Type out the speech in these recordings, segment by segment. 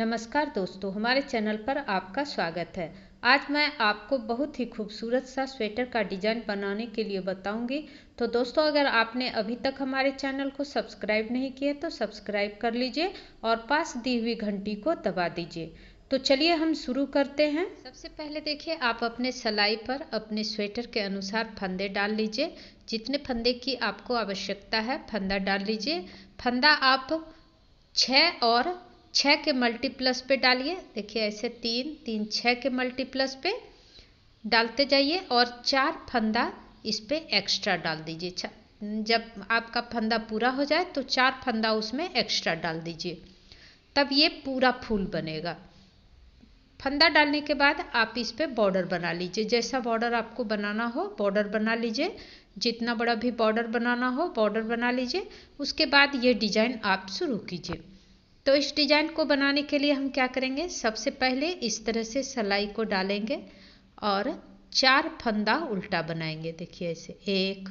नमस्कार दोस्तों हमारे चैनल पर आपका स्वागत है आज मैं आपको बहुत ही खूबसूरत सा स्वेटर का डिज़ाइन बनाने के लिए बताऊंगी तो दोस्तों अगर आपने अभी तक हमारे चैनल को सब्सक्राइब नहीं किया तो सब्सक्राइब कर लीजिए और पास दी हुई घंटी को दबा दीजिए तो चलिए हम शुरू करते हैं सबसे पहले देखिए आप अपने सलाई पर अपने स्वेटर के अनुसार फंदे डाल लीजिए जितने फंदे की आपको आवश्यकता है फंदा डाल लीजिए फंदा आप छः और छः के मल्टीप्लस पे डालिए देखिए ऐसे तीन तीन छः के मल्टीप्लस पे डालते जाइए और चार फंदा इस पर एक्स्ट्रा डाल दीजिए जब आपका फंदा पूरा हो जाए तो चार फंदा उसमें एक्स्ट्रा डाल दीजिए तब ये पूरा फूल बनेगा फंदा डालने के बाद आप इस पर बॉर्डर बना लीजिए जैसा बॉर्डर आपको बनाना हो बॉर्डर बना लीजिए जितना बड़ा भी बॉर्डर बनाना हो बॉर्डर बना लीजिए उसके बाद ये डिज़ाइन आप शुरू कीजिए तो इस डिजाइन को बनाने के लिए हम क्या करेंगे सबसे पहले इस तरह से सलाई को डालेंगे और चार फंदा उल्टा बनाएंगे देखिए ऐसे एक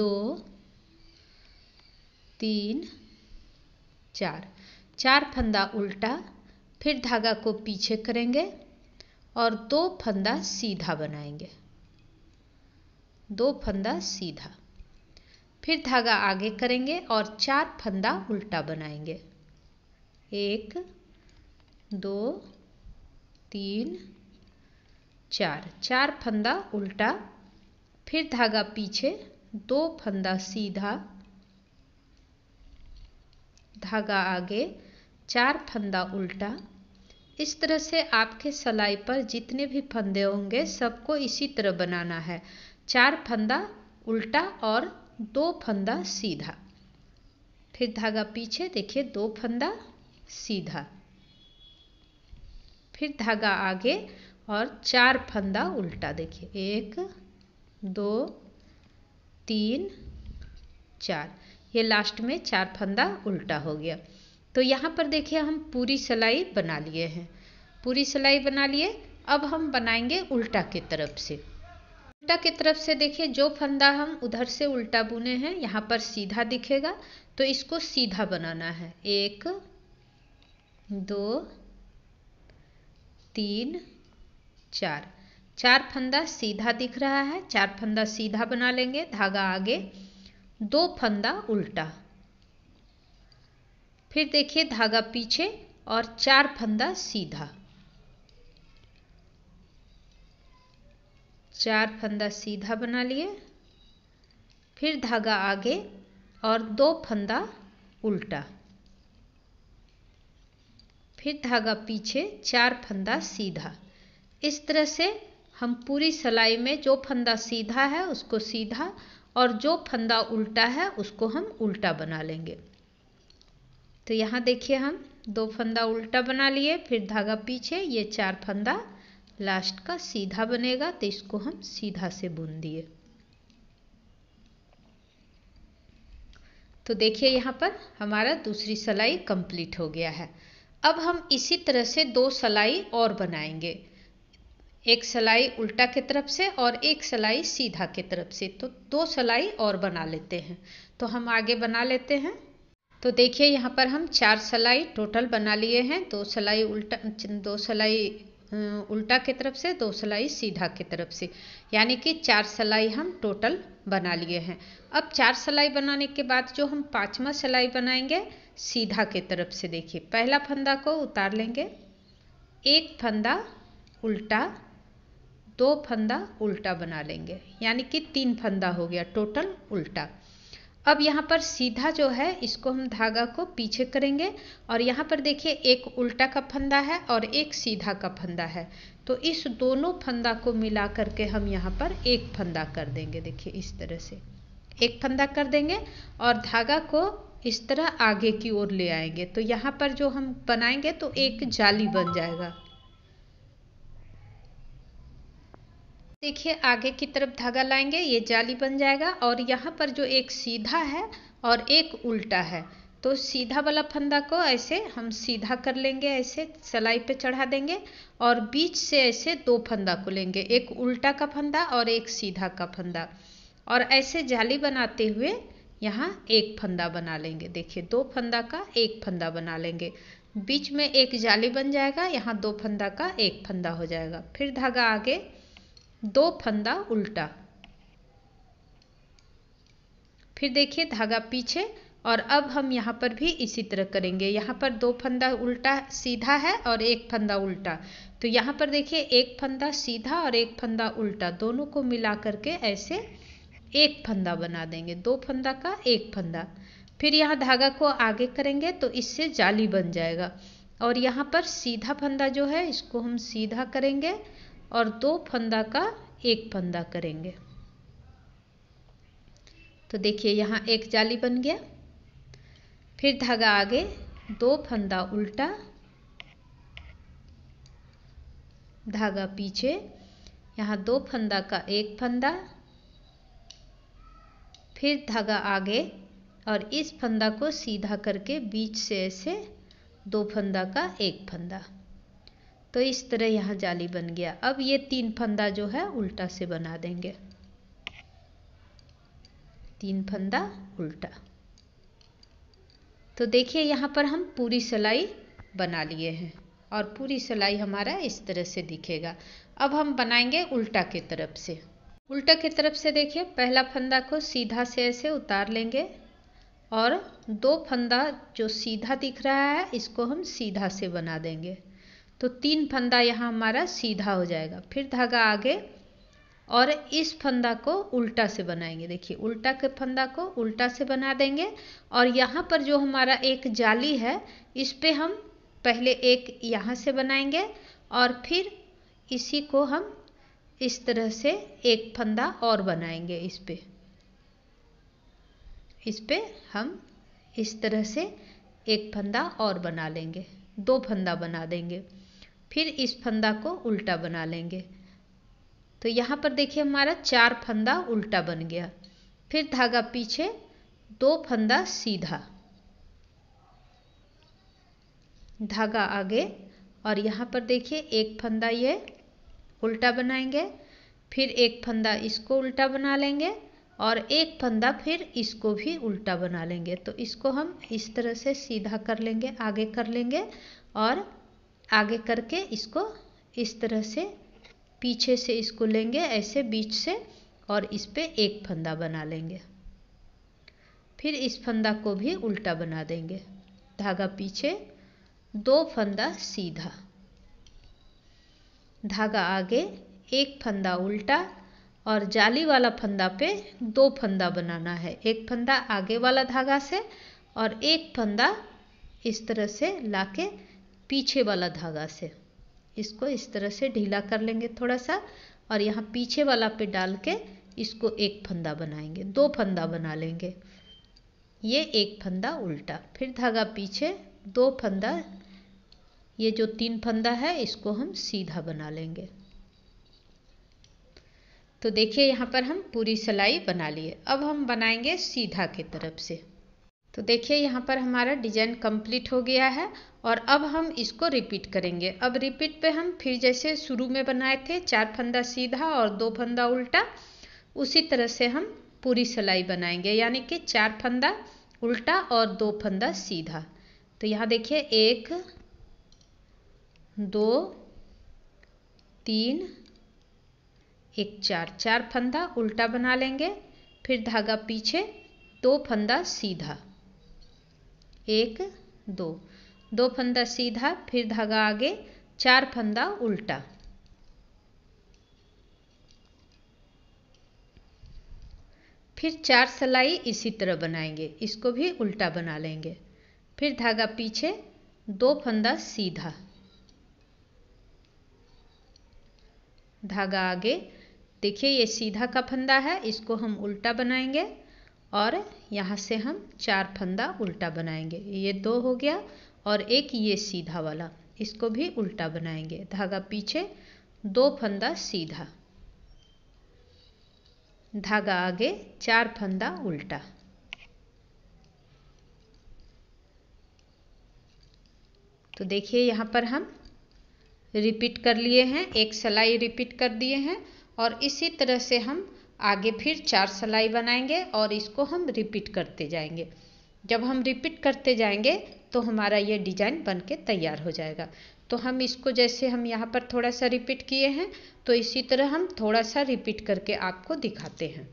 दो तीन चार चार फंदा उल्टा फिर धागा को पीछे करेंगे और दो फंदा सीधा बनाएंगे दो फंदा सीधा फिर धागा आगे करेंगे और चार फंदा उल्टा बनाएंगे एक दो तीन चार चार फंदा उल्टा फिर धागा पीछे दो फंदा सीधा धागा आगे चार फंदा उल्टा इस तरह से आपके सलाई पर जितने भी फंदे होंगे सबको इसी तरह बनाना है चार फंदा उल्टा और दो फंदा सीधा फिर धागा पीछे देखिए दो फंदा सीधा फिर धागा आगे और चार फंदा उल्टा देखिए एक दो तीन चार ये लास्ट में चार फंदा उल्टा हो गया तो यहाँ पर देखिए हम पूरी सिलाई बना लिए हैं पूरी सिलाई बना लिए अब हम बनाएंगे उल्टा की तरफ से उल्टा की तरफ से देखिए जो फंदा हम उधर से उल्टा बुने हैं यहाँ पर सीधा दिखेगा तो इसको सीधा बनाना है एक दो तीन चार चार फंदा सीधा दिख रहा है चार फंदा सीधा बना लेंगे धागा आगे दो फंदा उल्टा फिर देखिए धागा पीछे और चार फंदा सीधा चार फंदा सीधा बना लिए फिर धागा आगे और दो फंदा उल्टा फिर धागा पीछे चार फंदा सीधा इस तरह से हम पूरी सिलाई में जो फंदा सीधा है उसको सीधा और जो फंदा उल्टा है उसको हम उल्टा बना लेंगे तो यहाँ देखिए हम दो फंदा उल्टा बना लिए फिर धागा पीछे ये चार फंदा लास्ट का सीधा बनेगा तो इसको हम सीधा से बुन दिए तो देखिए यहाँ पर हमारा दूसरी सलाई कंप्लीट हो गया है अब हम इसी तरह से दो सलाई और बनाएंगे एक सलाई उल्टा की तरफ से और एक सलाई सीधा की तरफ से तो दो सलाई और बना लेते हैं तो हम आगे बना लेते हैं तो देखिए यहाँ पर हम चार सलाई टोटल बना लिए हैं दो सलाई उल्टा दो सलाई उल्टा के तरफ से दो सिलाई सीधा के तरफ से यानी कि चार सलाई हम टोटल बना लिए हैं अब चार सलाई बनाने के बाद जो हम पाँचवा सिलाई बनाएंगे सीधा के तरफ से देखिए पहला फंदा को उतार लेंगे एक फंदा उल्टा दो फंदा उल्टा बना लेंगे यानी कि तीन फंदा हो गया टोटल उल्टा अब यहाँ पर सीधा जो है इसको हम धागा को पीछे करेंगे और यहाँ पर देखिए एक उल्टा का फंदा है और एक सीधा का फंदा है तो इस दोनों फंदा को मिला करके हम यहाँ पर एक फंदा कर देंगे देखिए इस तरह से एक फंदा कर देंगे और धागा को इस तरह आगे की ओर ले आएंगे तो यहाँ पर जो हम बनाएंगे तो एक जाली बन जाएगा देखिए आगे की तरफ धागा लाएंगे ये जाली बन जाएगा और यहाँ पर जो एक सीधा है और एक उल्टा है तो सीधा वाला फंदा को ऐसे हम सीधा कर लेंगे ऐसे सलाई पे चढ़ा देंगे और बीच से ऐसे दो फंदा को लेंगे एक उल्टा का फंदा और एक सीधा का फंदा और ऐसे जाली बनाते हुए यहाँ एक फंदा बना लेंगे देखिए दो फंदा का एक फंदा बना लेंगे बीच में एक जाली बन जाएगा यहाँ दो फंदा का एक फंदा हो जाएगा फिर धागा आगे दो फंदा उल्टा फिर देखिए धागा पीछे और अब हम यहाँ पर भी इसी तरह करेंगे यहाँ पर दो फंदा उल्टा सीधा है और एक फंदा उल्टा तो यहाँ पर देखिए एक फंदा सीधा और एक फंदा उल्टा दोनों को मिला करके ऐसे एक फंदा बना देंगे दो फंदा का एक फंदा फिर यहाँ धागा को आगे करेंगे तो इससे जाली बन जाएगा और यहाँ पर सीधा फंदा जो है इसको हम सीधा करेंगे और दो फंदा का एक फंदा करेंगे तो देखिए यहाँ एक जाली बन गया फिर धागा आगे दो फंदा उल्टा धागा पीछे यहाँ दो फंदा का एक फंदा फिर धागा आगे और इस फंदा को सीधा करके बीच से ऐसे दो फंदा का एक फंदा तो इस तरह यहाँ जाली बन गया अब ये तीन फंदा जो है उल्टा से बना देंगे तीन फंदा उल्टा तो देखिए यहाँ पर हम पूरी सिलाई बना लिए हैं और पूरी सिलाई हमारा इस तरह से दिखेगा अब हम बनाएंगे उल्टा की तरफ से उल्टा की तरफ से देखिए पहला फंदा को सीधा से ऐसे उतार लेंगे और दो फंदा जो सीधा दिख रहा है इसको हम सीधा से बना देंगे तो तीन फंदा यहाँ हमारा सीधा हो जाएगा फिर धागा आगे और इस फंदा को उल्टा से बनाएंगे देखिए उल्टा के फंदा को उल्टा से बना देंगे और यहाँ पर जो हमारा एक जाली है इस पर हम पहले एक यहाँ से बनाएंगे और फिर इसी को हम इस तरह से एक फंदा और बनाएंगे इस पर इस पर हम इस तरह से एक फंदा और बना लेंगे दो फंदा बना देंगे फिर इस फंदा को उल्टा बना लेंगे तो यहाँ पर देखिए हमारा चार फंदा उल्टा बन गया फिर धागा पीछे दो फंदा सीधा धागा आगे और यहाँ पर देखिए एक फंदा ये उल्टा बनाएंगे फिर एक फंदा इसको उल्टा बना लेंगे और एक फंदा फिर इसको भी उल्टा बना लेंगे तो इसको हम इस तरह से सीधा कर लेंगे आगे कर लेंगे और आगे करके इसको इस तरह से पीछे से इसको लेंगे ऐसे बीच से और इस पर एक फंदा बना लेंगे फिर इस फंदा को भी उल्टा बना देंगे धागा पीछे दो फंदा सीधा धागा आगे एक फंदा उल्टा और जाली वाला फंदा पे दो फंदा बनाना है एक फंदा आगे वाला धागा से और एक फंदा इस तरह से लाके पीछे वाला धागा से इसको इस तरह से ढीला कर लेंगे थोड़ा सा और यहाँ पीछे वाला पे डाल के इसको एक फंदा बनाएंगे दो फंदा बना लेंगे ये एक फंदा उल्टा फिर धागा पीछे दो फंदा ये जो तीन फंदा है इसको हम सीधा बना लेंगे तो देखिए यहाँ पर हम पूरी सिलाई बना लिए अब हम बनाएंगे सीधा की तरफ से तो देखिए यहाँ पर हमारा डिजाइन कंप्लीट हो गया है और अब हम इसको रिपीट करेंगे अब रिपीट पे हम फिर जैसे शुरू में बनाए थे चार फंदा सीधा और दो फंदा उल्टा उसी तरह से हम पूरी सिलाई बनाएंगे यानी कि चार फंदा उल्टा और दो फंदा सीधा तो यहाँ देखिए एक दो तीन एक चार चार फंदा उल्टा बना लेंगे फिर धागा पीछे दो फंदा सीधा एक दो दो फंदा सीधा फिर धागा आगे चार फंदा उल्टा फिर चार सलाई इसी तरह बनाएंगे इसको भी उल्टा बना लेंगे फिर धागा पीछे दो फंदा सीधा धागा आगे देखिए ये सीधा का फंदा है इसको हम उल्टा बनाएंगे और यहाँ से हम चार फंदा उल्टा बनाएंगे ये दो हो गया और एक ये सीधा वाला इसको भी उल्टा बनाएंगे धागा पीछे दो फंदा सीधा धागा आगे चार फंदा उल्टा तो देखिए यहाँ पर हम रिपीट कर लिए हैं एक सलाई रिपीट कर दिए हैं और इसी तरह से हम आगे फिर चार सलाई बनाएंगे और इसको हम रिपीट करते जाएंगे जब हम रिपीट करते जाएंगे तो हमारा ये डिजाइन बन के तैयार हो जाएगा तो हम इसको जैसे हम यहाँ पर थोड़ा सा रिपीट किए हैं तो इसी तरह हम थोड़ा सा रिपीट करके आपको दिखाते हैं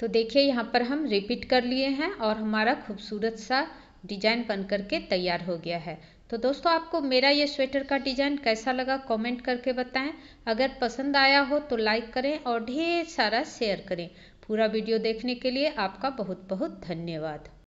तो देखिए यहाँ पर हम रिपीट कर लिए हैं और हमारा खूबसूरत सा डिजाइन बन करके तैयार हो गया है तो दोस्तों आपको मेरा ये स्वेटर का डिज़ाइन कैसा लगा कमेंट करके बताएं अगर पसंद आया हो तो लाइक करें और ढेर सारा शेयर करें पूरा वीडियो देखने के लिए आपका बहुत बहुत धन्यवाद